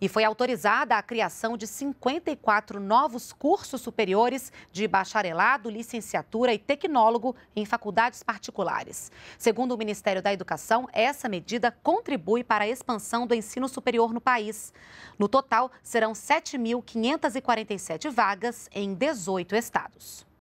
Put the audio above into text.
e foi autorizada a criação de 54 novos cursos superiores de bacharelado, licenciatura e tecnólogo em faculdades particulares. Segundo o Ministério da Educação, essa medida contribui para a expansão do ensino superior no país. No total, serão 7.547 vagas em 18 estados.